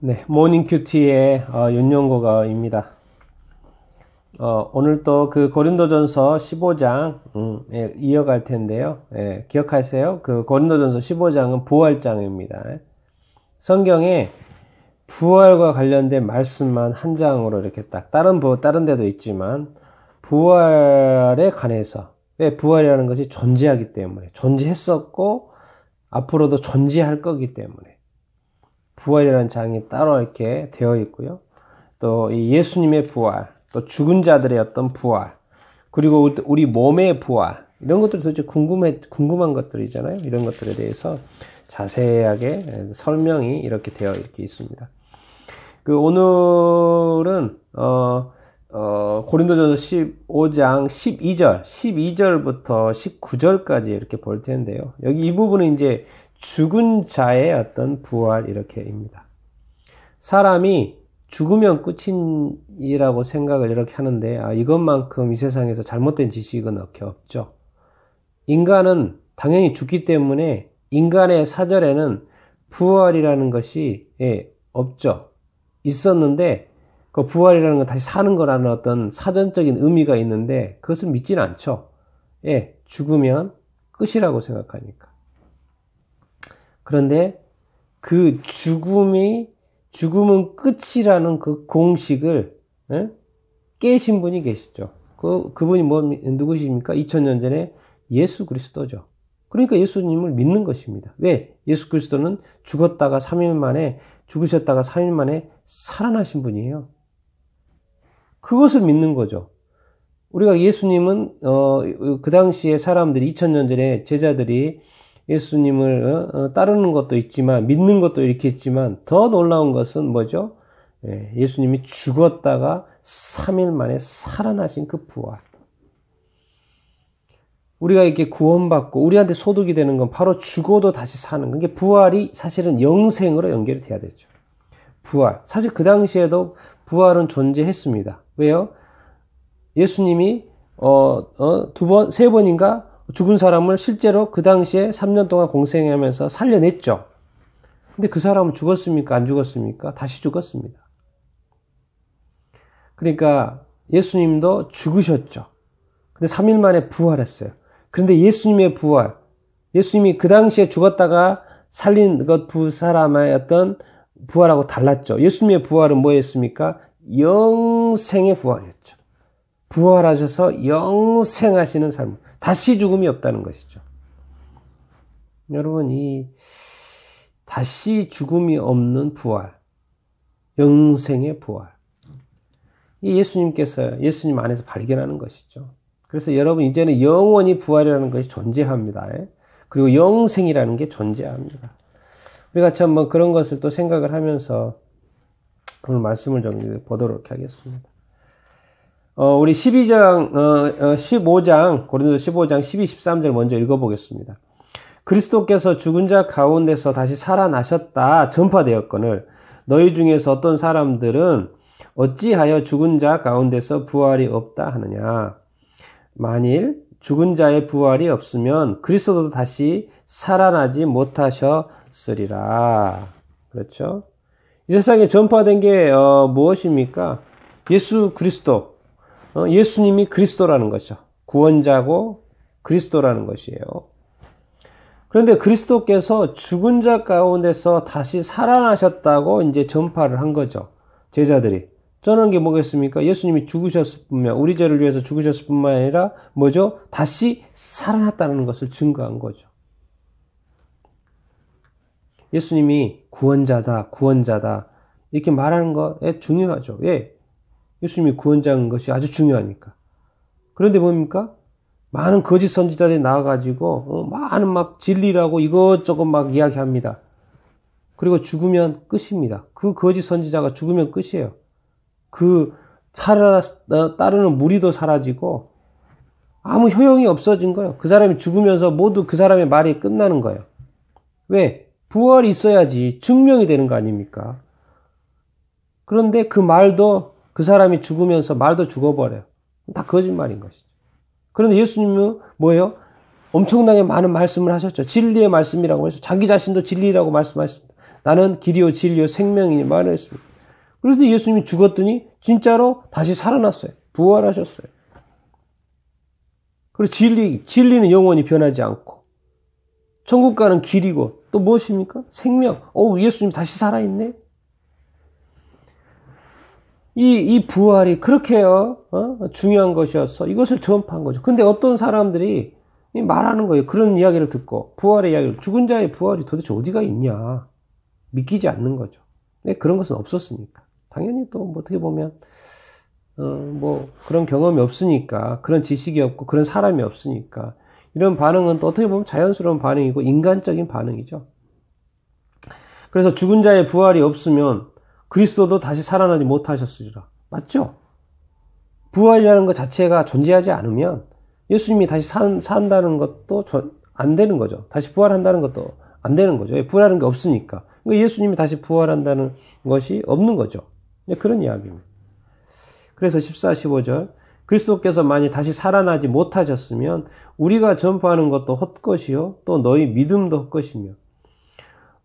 네, 모닝 큐티의 어, 윤용고가입니다. 어, 오늘 또 그 고린도전서 15장 음, 예, 이어갈 텐데요. 예, 기억하세요. 그 고린도전서 15장은 부활장입니다. 성경에 부활과 관련된 말씀만 한 장으로 이렇게 딱 다른 부 다른 데도 있지만 부활에 관해서 왜 예, 부활이라는 것이 존재하기 때문에 존재했었고 앞으로도 존재할 거기 때문에 부활이라는 장이 따로 이렇게 되어 있고요. 또 예수님의 부활, 또 죽은 자들의 어떤 부활, 그리고 우리 몸의 부활 이런 것들이 도대체 궁금해 궁금한 것들이잖아요. 이런 것들에 대해서 자세하게 설명이 이렇게 되어 이렇게 있습니다. 그 오늘은 어, 어, 고린도전서 15장 12절, 12절부터 19절까지 이렇게 볼 텐데요. 여기 이 부분은 이제 죽은 자의 어떤 부활 이렇게입니다. 사람이 죽으면 끝이라고 생각을 이렇게 하는데 아, 이것만큼 이 세상에서 잘못된 지식은 없죠. 인간은 당연히 죽기 때문에 인간의 사절에는 부활이라는 것이 예, 없죠. 있었는데 그 부활이라는 건 다시 사는 거라는 어떤 사전적인 의미가 있는데 그것을 믿지는 않죠. 예, 죽으면 끝이라고 생각하니까. 그런데 그 죽음이 죽음은 끝이라는 그 공식을 에? 예? 깨신 분이 계시죠. 그 그분이 뭐 누구십니까? 2000년 전에 예수 그리스도죠. 그러니까 예수님을 믿는 것입니다. 왜? 예수 그리스도는 죽었다가 3일 만에 죽으셨다가 3일 만에 살아나신 분이에요. 그것을 믿는 거죠. 우리가 예수님은 어, 그 당시에 사람들이 2000년 전에 제자들이 예수님을 어, 어, 따르는 것도 있지만 믿는 것도 이렇게 있지만 더 놀라운 것은 뭐죠? 예, 예수님이 죽었다가 3일 만에 살아나신 그 부활. 우리가 이렇게 구원받고 우리한테 소득이 되는 건 바로 죽어도 다시 사는 그게 부활이 사실은 영생으로 연결이 돼야 되죠. 부활. 사실 그 당시에도 부활은 존재했습니다. 왜요? 예수님이 어, 어, 두 번, 세 번인가 죽은 사람을 실제로 그 당시에 3년 동안 공생하면서 살려냈죠. 근데 그 사람은 죽었습니까? 안 죽었습니까? 다시 죽었습니다. 그러니까 예수님도 죽으셨죠. 근데 3일 만에 부활했어요. 그런데 예수님의 부활, 예수님이 그 당시에 죽었다가 살린 것두 사람의 어떤 부활하고 달랐죠. 예수님의 부활은 뭐였습니까? 영생의 부활이었죠. 부활하셔서 영생하시는 삶. 다시 죽음이 없다는 것이죠. 여러분, 이 다시 죽음이 없는 부활, 영생의 부활. 이 예수님께서 예수님 안에서 발견하는 것이죠. 그래서 여러분 이제는 영원히 부활이라는 것이 존재합니다. 그리고 영생이라는 게 존재합니다. 우리 같이 한 뭐 그런 것을 또 생각을 하면서 오늘 말씀을 좀 보도록 하겠습니다. 어, 우리 12장, 어, 15장, 고린도 15장 12, 13절 먼저 읽어보겠습니다. 그리스도께서 죽은 자 가운데서 다시 살아나셨다 전파되었거늘 너희 중에서 어떤 사람들은 어찌하여 죽은 자 가운데서 부활이 없다 하느냐 만일 죽은 자의 부활이 없으면 그리스도도 다시 살아나지 못하셨으리라 그렇죠? 이 세상에 전파된 게 어, 무엇입니까? 예수 그리스도 어, 예수님이 그리스도라는 거죠. 구원자고 그리스도라는 것이에요. 그런데 그리스도께서 죽은 자 가운데서 다시 살아나셨다고 이제 전파를 한 거죠. 제자들이. 저는 게 뭐겠습니까? 예수님이 죽으셨을 뿐만, 아니라, 우리 죄를 위해서 죽으셨을 뿐만 아니라, 뭐죠? 다시 살아났다는 것을 증거한 거죠. 예수님이 구원자다, 구원자다, 이렇게 말하는 것에 중요하죠. 예. 예수님이 구원자인 것이 아주 중요하니까. 그런데 뭡니까? 많은 거짓 선지자들이 나와가지고 어, 많은 막 진리라고 이것저것 막 이야기합니다. 그리고 죽으면 끝입니다. 그 거짓 선지자가 죽으면 끝이에요. 그 살아 따르는 무리도 사라지고 아무 효용이 없어진 거예요. 그 사람이 죽으면서 모두 그 사람의 말이 끝나는 거예요. 왜? 부활이 있어야지 증명이 되는 거 아닙니까? 그런데 그 말도 그 사람이 죽으면서 말도 죽어버려요. 다 거짓말인 것이죠. 그런데 예수님은 뭐예요? 엄청나게 많은 말씀을 하셨죠. 진리의 말씀이라고 해서 자기 자신도 진리라고 말씀하셨습니다. 나는 길이요 진리요 생명이니 말했습니다. 을 그래서 예수님이 죽었더니 진짜로 다시 살아났어요. 부활하셨어요. 그리고 진리, 진리는 영원히 변하지 않고 천국 가는 길이고 또 무엇입니까? 생명. 오, 예수님 다시 살아있네. 이, 이 부활이 그렇게요, 어? 중요한 것이었어. 이것을 전파한 거죠. 근데 어떤 사람들이 말하는 거예요. 그런 이야기를 듣고, 부활의 이야기를, 죽은 자의 부활이 도대체 어디가 있냐. 믿기지 않는 거죠. 그런 것은 없었으니까. 당연히 또, 뭐 어떻게 보면, 어, 뭐, 그런 경험이 없으니까, 그런 지식이 없고, 그런 사람이 없으니까, 이런 반응은 또 어떻게 보면 자연스러운 반응이고, 인간적인 반응이죠. 그래서 죽은 자의 부활이 없으면, 그리스도도 다시 살아나지 못하셨으리라. 맞죠? 부활이라는 것 자체가 존재하지 않으면 예수님이 다시 산, 산다는 것도 저, 안 되는 거죠. 다시 부활한다는 것도 안 되는 거죠. 예, 부활하는 게 없으니까. 그러니까 예수님이 다시 부활한다는 것이 없는 거죠. 그런 이야기입니다. 그래서 14, 15절. 그리스도께서 만일 다시 살아나지 못하셨으면 우리가 전파하는 것도 헛것이요. 또 너희 믿음도 헛것이며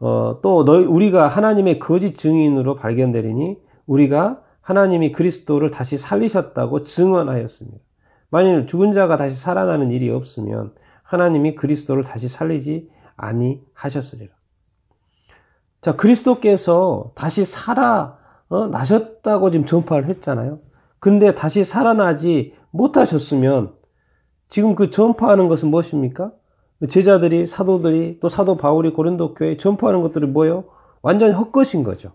어, 또 너희, 우리가 하나님의 거짓 증인으로 발견되리니 우리가 하나님이 그리스도를 다시 살리셨다고 증언하였습니다. 만일 죽은 자가 다시 살아나는 일이 없으면 하나님이 그리스도를 다시 살리지 아니하셨으리라. 자, 그리스도께서 다시 살아나셨다고 어, 지금 전파를 했잖아요. 근데 다시 살아나지 못하셨으면 지금 그 전파하는 것은 무엇입니까? 제자들이 사도들이 또 사도 바울이 고린도 교회에 전파하는 것들이 뭐예요? 완전히 헛것인 거죠.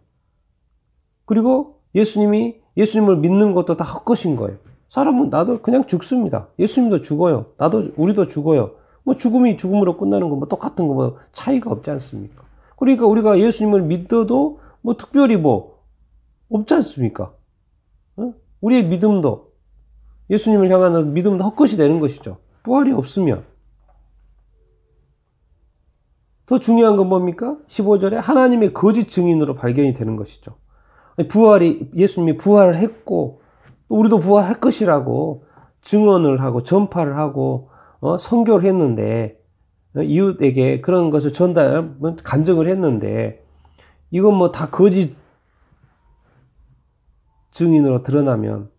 그리고 예수님이 예수님을 믿는 것도 다 헛것인 거예요. 사람은 나도 그냥 죽습니다. 예수님도 죽어요. 나도 우리도 죽어요. 뭐 죽음이 죽음으로 끝나는 거뭐 똑같은 거 뭐 차이가 없지 않습니까? 그러니까 우리가 예수님을 믿어도 뭐 특별히 뭐 없지 않습니까? 어? 우리의 믿음도 예수님을 향하는 믿음도 헛것이 되는 것이죠. 부활이 없으면 더 중요한 건 뭡니까? 15절에 하나님의 거짓 증인으로 발견이 되는 것이죠. 부활이, 예수님이 부활을 했고, 우리도 부활할 것이라고 증언을 하고, 전파를 하고, 어, 성교를 했는데, 어, 이웃에게 그런 것을 전달, 간증을 했는데, 이건 뭐 다 거짓 증인으로 드러나면,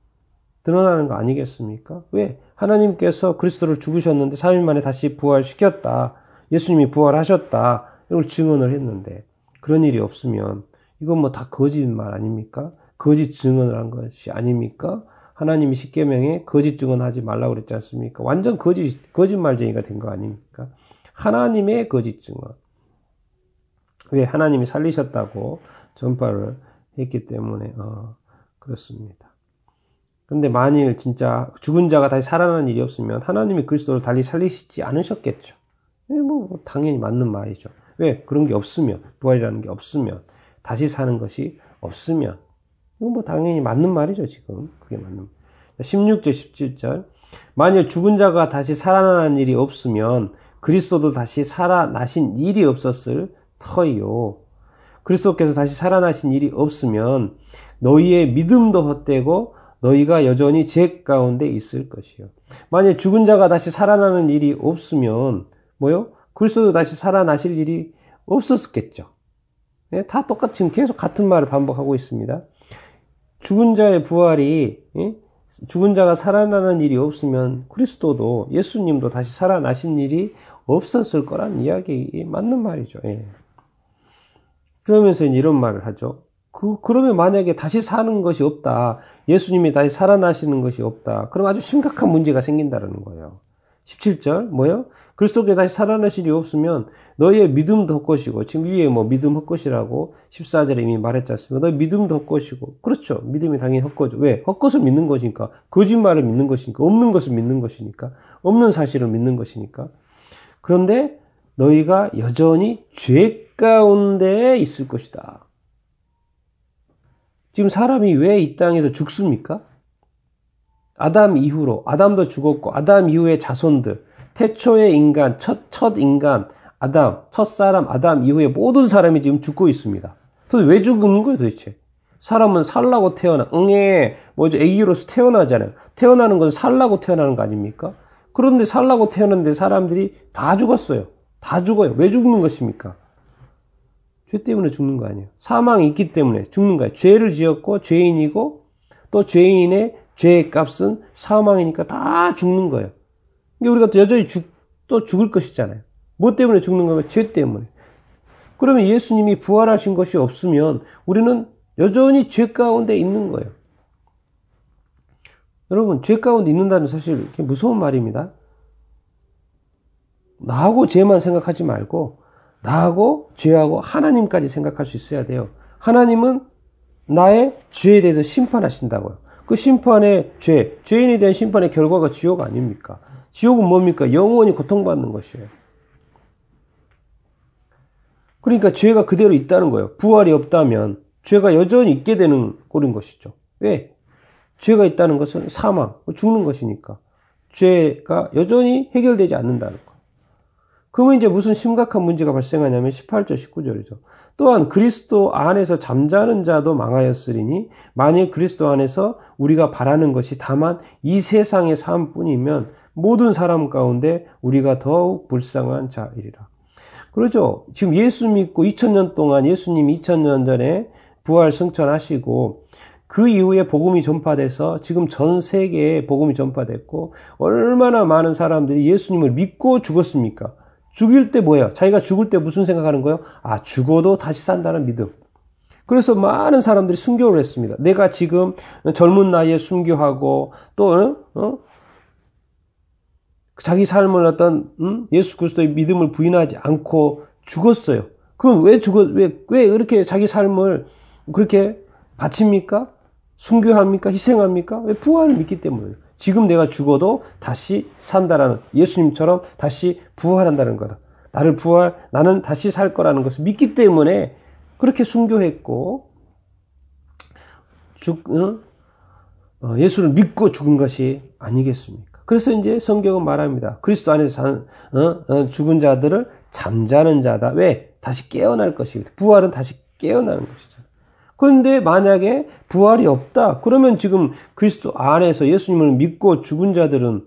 드러나는 거 아니겠습니까? 왜? 하나님께서 그리스도를 죽으셨는데 3일 만에 다시 부활시켰다. 예수님이 부활하셨다. 이걸 증언을 했는데 그런 일이 없으면 이건 뭐 다 거짓말 아닙니까? 거짓 증언을 한 것이 아닙니까? 하나님이 십계명에 거짓 증언하지 말라고 그랬지 않습니까? 완전 거짓 거짓말쟁이가 된 거 아닙니까? 하나님의 거짓 증언. 왜 하나님이 살리셨다고 전파를 했기 때문에 어, 그렇습니다. 그데 만일 진짜 죽은 자가 다시 살아나는 일이 없으면 하나님이 그리스도를 달리 살리시지 않으셨겠죠. 예, 뭐, 뭐 당연히 맞는 말이죠. 왜 그런 게 없으면 부활이라는 게 없으면 다시 사는 것이 없으면 이건 뭐, 뭐 당연히 맞는 말이죠 지금 그게 맞는 16절 17절 만일 죽은 자가 다시 살아나 일이 없으면 그리스도도 다시 살아나신 일이 없었을 터이요 그리스도께서 다시 살아나신 일이 없으면 너희의 믿음도 헛되고 너희가 여전히 죄 가운데 있을 것이요 만일 죽은 자가 다시 살아나는 일이 없으면 뭐요? 그리스도 다시 살아나실 일이 없었겠죠. 예, 다 똑같이 계속 같은 말을 반복하고 있습니다. 죽은 자의 부활이 예? 죽은 자가 살아나는 일이 없으면 그리스도도 예수님도 다시 살아나신 일이 없었을 거란 이야기 맞는 말이죠. 예. 그러면서 이런 말을 하죠. 그, 그러면 만약에 다시 사는 것이 없다. 예수님이 다시 살아나시는 것이 없다. 그럼 아주 심각한 문제가 생긴다는 거예요. 17절, 뭐요? 그리스도께 다시 살아나실 이 없으면 너희의 믿음도 헛것이고 지금 위에 뭐 믿음 헛것이라고 14절에 이미 말했지 않습니까? 너희 믿음도 헛것이고 그렇죠. 믿음이 당연히 헛것이죠. 왜? 헛것을 믿는 것이니까 거짓말을 믿는 것이니까 없는 것을 믿는 것이니까 없는 사실을 믿는 것이니까 그런데 너희가 여전히 죄 가운데 있을 것이다. 지금 사람이 왜 이 땅에서 죽습니까? 아담 이후로 아담도 죽었고 아담 이후의 자손들 태초의 인간, 첫, 첫 인간, 아담, 첫 사람, 아담 이후에 모든 사람이 지금 죽고 있습니다. 도대체 왜 죽는 거예요, 도대체? 사람은 살라고 태어나, 응애, 뭐죠, 애기로서 태어나잖아요. 태어나는 건 살라고 태어나는 거 아닙니까? 그런데 살라고 태어났는데 사람들이 다 죽었어요. 다 죽어요. 왜 죽는 것입니까? 죄 때문에 죽는 거 아니에요. 사망이 있기 때문에 죽는 거예요. 죄를 지었고, 죄인이고, 또 죄인의 죄의 값은 사망이니까 다 죽는 거예요. 이게 우리가 또 여전히 죽, 또 죽을 것이잖아요. 뭐 때문에 죽는 거면 죄 때문에. 그러면 예수님이 부활하신 것이 없으면 우리는 여전히 죄 가운데 있는 거예요. 여러분, 죄 가운데 있는다는 사실 무서운 말입니다. 나하고 죄만 생각하지 말고, 나하고 죄하고 하나님까지 생각할 수 있어야 돼요. 하나님은 나의 죄에 대해서 심판하신다고요. 그 심판의 죄, 죄인에 대한 심판의 결과가 지옥 아닙니까? 지옥은 뭡니까? 영원히 고통받는 것이에요. 그러니까 죄가 그대로 있다는 거예요. 부활이 없다면 죄가 여전히 있게 되는 꼴인 것이죠. 왜? 죄가 있다는 것은 사망, 뭐 죽는 것이니까. 죄가 여전히 해결되지 않는다는 거. 그러면 이제 무슨 심각한 문제가 발생하냐면 18절, 19절이죠. 또한 그리스도 안에서 잠자는 자도 망하였으리니 만일 그리스도 안에서 우리가 바라는 것이 다만 이 세상의 삶뿐이면 모든 사람 가운데 우리가 더욱 불쌍한 자이리라. 그렇죠. 지금 예수 믿고 2000년 동안 예수님이 2000년 전에 부활 승천하시고 그 이후에 복음이 전파돼서 지금 전 세계에 복음이 전파됐고 얼마나 많은 사람들이 예수님을 믿고 죽었습니까? 죽일 때 뭐예요? 자기가 죽을 때 무슨 생각하는 거예요? 아, 죽어도 다시 산다는 믿음. 그래서 많은 사람들이 순교를 했습니다. 내가 지금 젊은 나이에 순교하고 또 어? 어? 자기 삶을 어떤 음? 예수 그리스도의 믿음을 부인하지 않고 죽었어요. 그건 왜 죽었 왜왜 왜렇게 자기 삶을 그렇게 바칩니까? 순교합니까? 희생합니까? 왜 부활을 믿기 때문에 지금 내가 죽어도 다시 산다라는 예수님처럼 다시 부활한다는 거다. 나를 부활 나는 다시 살 거라는 것을 믿기 때문에 그렇게 순교했고 죽 어? 예수를 믿고 죽은 것이 아니겠습니까? 그래서 이제 성경은 말합니다. 그리스도 안에서 산, 어? 어? 죽은 자들을 잠자는 자다. 왜? 다시 깨어날 것입다 부활은 다시 깨어나는 것이죠. 그런데 만약에 부활이 없다. 그러면 지금 그리스도 안에서 예수님을 믿고 죽은 자들은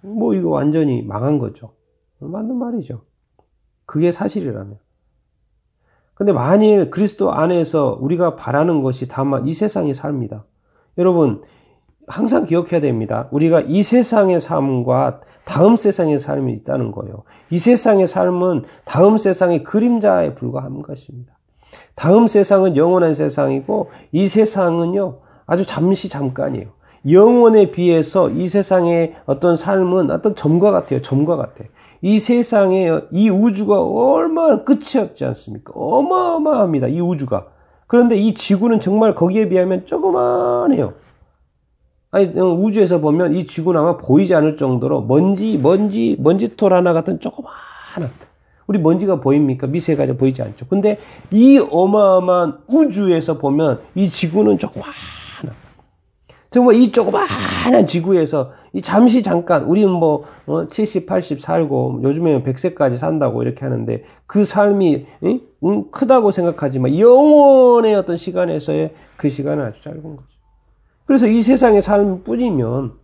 뭐 이거 완전히 망한 거죠. 맞는 말이죠. 그게 사실이라면. 근데 만일 그리스도 안에서 우리가 바라는 것이 다만 이 세상의 삶이다. 여러분, 항상 기억해야 됩니다. 우리가 이 세상의 삶과 다음 세상의 삶이 있다는 거예요. 이 세상의 삶은 다음 세상의 그림자에 불과한 것입니다. 다음 세상은 영원한 세상이고 이 세상은요 아주 잠시 잠깐이에요. 영원에 비해서 이 세상의 어떤 삶은 어떤 점과 같아요. 점과 같아. 이 세상에 이 우주가 얼마나 끝이 없지 않습니까? 어마어마합니다. 이 우주가. 그런데 이 지구는 정말 거기에 비하면 조그만해요. 아니 어, 우주에서 보면 이 지구는 아마 보이지 않을 정도로 먼지 먼지 먼지털 하나 같은 조그마한 우리 먼지가 보입니까? 미세가지 보이지 않죠. 근데 이 어마어마한 우주에서 보면 이 지구는 조그마한 정말 이 조그마한 지구에서 이 잠시 잠깐 우리는 뭐 어, 70, 80 살고 요즘에는 100세까지 산다고 이렇게 하는데 그 삶이 음, 크다고 생각하지만 영원의 어떤 시간에서의 그 시간은 아주 짧은 거죠. 그래서 이세상의삶 뿐이면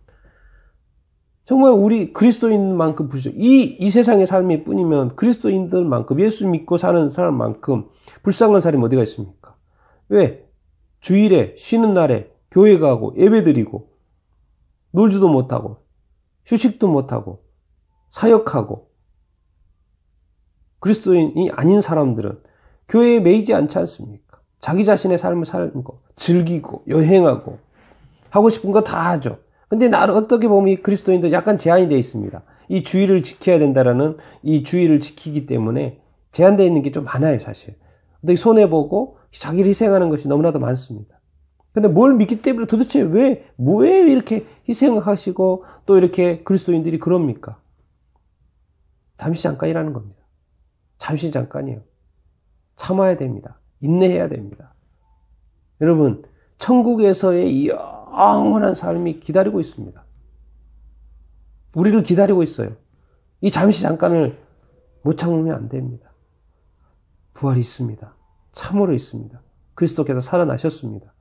정말 우리 그리스도인만큼 불신 이, 이 세상의 삶이 뿐이면 그리스도인들만큼 예수 믿고 사는 사람만큼 불쌍한 사람이 어디가 있습니까? 왜? 주일에 쉬는 날에 교회 가고 예배 드리고 놀지도 못하고 휴식도 못하고 사역하고 그리스도인이 아닌 사람들은 교회에 매이지 않지 않습니까? 자기 자신의 삶을 사는 즐기고 여행하고 하고 싶은 거 다 하죠. 근데 나를 어떻게 보면 이 그리스도인도 약간 제한이 되어 있습니다. 이 주의를 지켜야 된다라는 이 주의를 지키기 때문에 제한되어 있는 게 좀 많아요, 사실. 근데 손해보고 자기를 희생하는 것이 너무나도 많습니다. 근데 뭘 믿기 때문에 도대체 왜, 왜 이렇게 희생하시고 또 이렇게 그리스도인들이 그럽니까? 잠시 잠깐이라는 겁니다. 잠시 잠깐이요. 에 참아야 됩니다. 인내해야 됩니다. 여러분, 천국에서의 영원한 삶이 기다리고 있습니다. 우리를 기다리고 있어요. 이 잠시 잠깐을 못 참으면 안 됩니다. 부활이 있습니다. 참으로 있습니다. 그리스도께서 살아나셨습니다.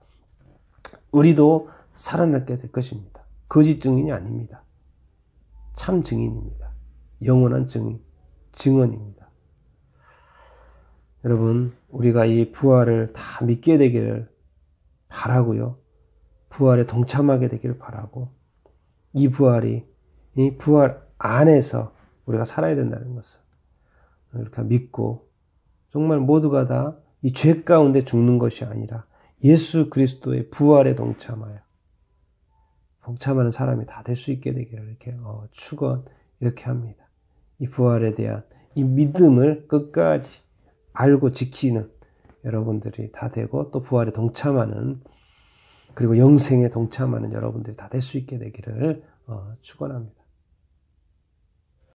우리도 살아났게 될 것입니다. 거짓 증인이 아닙니다. 참 증인입니다. 영원한 증인, 증언입니다. 여러분, 우리가 이 부활을 다 믿게 되기를 바라고요. 부활에 동참하게 되기를 바라고 이 부활이 이 부활 안에서 우리가 살아야 된다는 것을 이렇게 믿고 정말 모두가 다 이 죄 가운데 죽는 것이 아니라 예수 그리스도의 부활에 동참하여 동참하는 사람이 다 될 수 있게 되기를 이렇게 어, 축원 이렇게 합니다. 이 부활에 대한 이 믿음을 끝까지 알고 지키는 여러분들이 다 되고 또 부활에 동참하는 그리고 영생에 동참하는 여러분들이 다 될 수 있게 되기를 어, 축원합니다.